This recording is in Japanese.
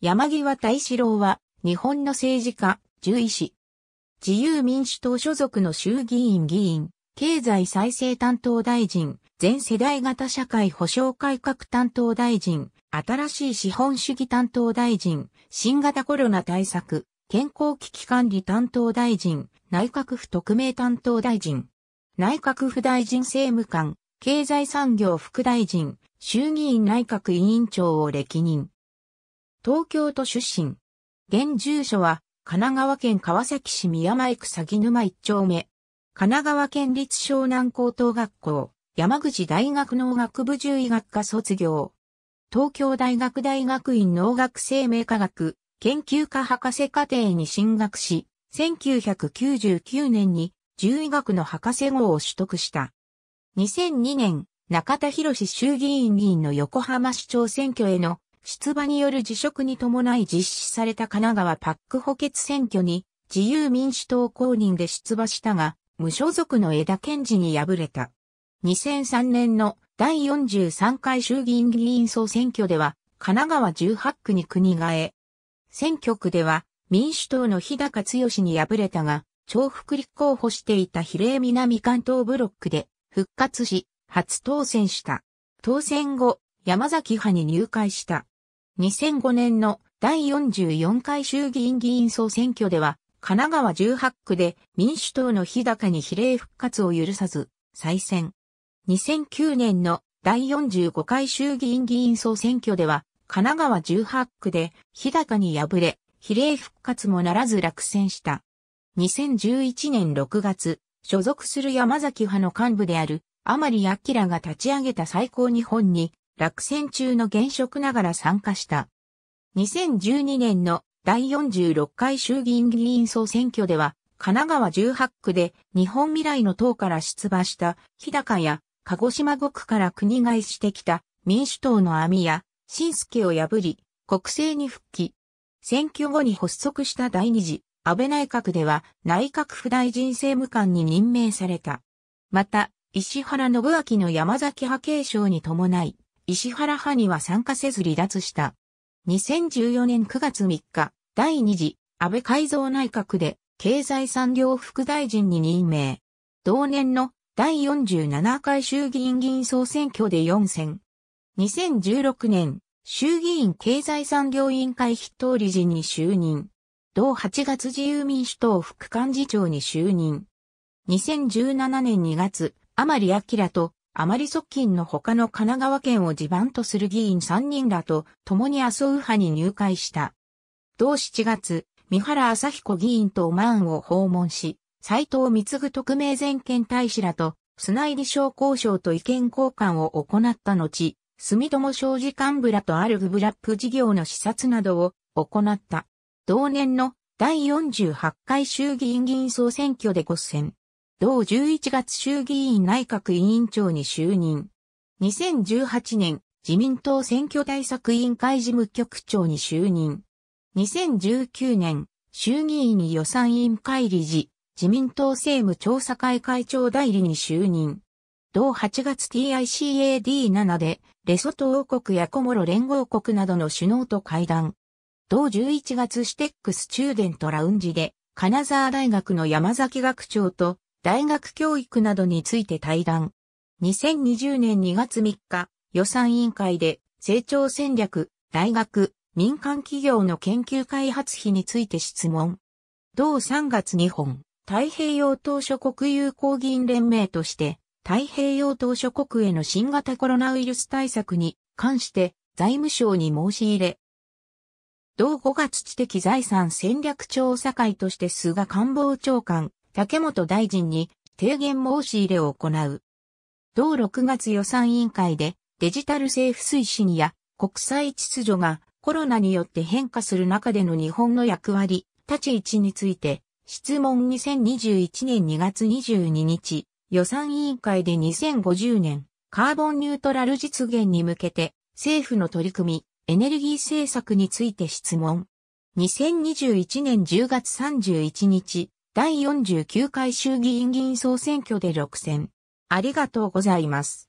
山際大志郎は、日本の政治家、獣医師。自由民主党所属の衆議院議員、経済再生担当大臣、全世代型社会保障改革担当大臣、新しい資本主義担当大臣、新型コロナ対策、健康危機管理担当大臣、内閣府特命担当大臣、内閣府大臣政務官、経済産業副大臣、衆議院内閣委員長を歴任。東京都出身。現住所は、神奈川県川崎市宮前区鷺沼一丁目。神奈川県立湘南高等学校、山口大学農学部獣医学科卒業。東京大学大学院農学生命科学研究科博士課程に進学し、1999年に獣医学の博士号を取得した。2002年、中田博衆議院議員の横浜市長選挙への出馬による辞職に伴い実施された神奈川パック補欠選挙に自由民主党公認で出馬したが、無所属の枝健二に敗れた。2003年の第43回衆議院議員総選挙では、神奈川18区に国替え。選挙区では、民主党の日高剛に敗れたが、重複立候補していた比例南関東ブロックで復活し、初当選した。当選後、山崎派に入会した。2005年の第44回衆議院議員総選挙では、神奈川18区で民主党の日高に比例復活を許さず、再選。2009年の第45回衆議院議員総選挙では、神奈川18区で日高に敗れ、比例復活もならず落選した。2011年6月、所属する山崎派の幹部である、甘利明が立ち上げた最高日本に落選中の現職ながら参加した。2012年の第46回衆議院議員総選挙では、神奈川18区で日本未来の党から出馬した日高や鹿児島5区から国外してきた民主党の網や新助を破り、国政に復帰。選挙後に発足した第二次安倍内閣では内閣府大臣政務官に任命された。また、石原信明の山崎派継承に伴い、石原派には参加せず離脱した。2014年9月3日、第2次安倍改造内閣で経済産業副大臣に任命。同年の第47回衆議院議員総選挙で4選。2016年、衆議院経済産業委員会筆頭理事に就任。同8月自由民主党副幹事長に就任。2017年2月、甘利明とあまり側近の他の神奈川県を地盤とする議員3人らと共に麻生派に入会した。同7月、三原朝彦議員とオマーンを訪問し、斎藤貢特命全権大使らと砂入り商工省と意見交換を行った後、住友商事幹部らとアルグブラップ事業の視察などを行った。同年の第48回衆議院議員総選挙で合選。同11月衆議院内閣委員長に就任。2018年、自民党選挙対策委員会事務局長に就任。2019年、衆議院予算委員会理事、自民党政務調査会会長代理に就任。同8月 TICAD7 で、レソト王国やコモロ連合国などの首脳と会談。同11月シテックスチューデントラウンジで、金沢大学の山崎学長と大学教育などについて対談。2020年2月3日、予算委員会で成長戦略、大学、民間企業の研究開発費について質問。同3月2本、太平洋島諸国友好議員連盟として、太平洋島諸国への新型コロナウイルス対策に関して財務省に申し入れ。同5月知的財産戦略調査会として菅官房長官、竹本大臣に提言申し入れを行う。同6月予算委員会でデジタル政府推進や国際秩序がコロナによって変化する中での日本の役割、立ち位置について質問2021年2月22日予算委員会で2050年カーボンニュートラル実現に向けて政府の取り組みエネルギー政策について質問。2021年10月31日第49回衆議院議員総選挙で6選。ありがとうございます。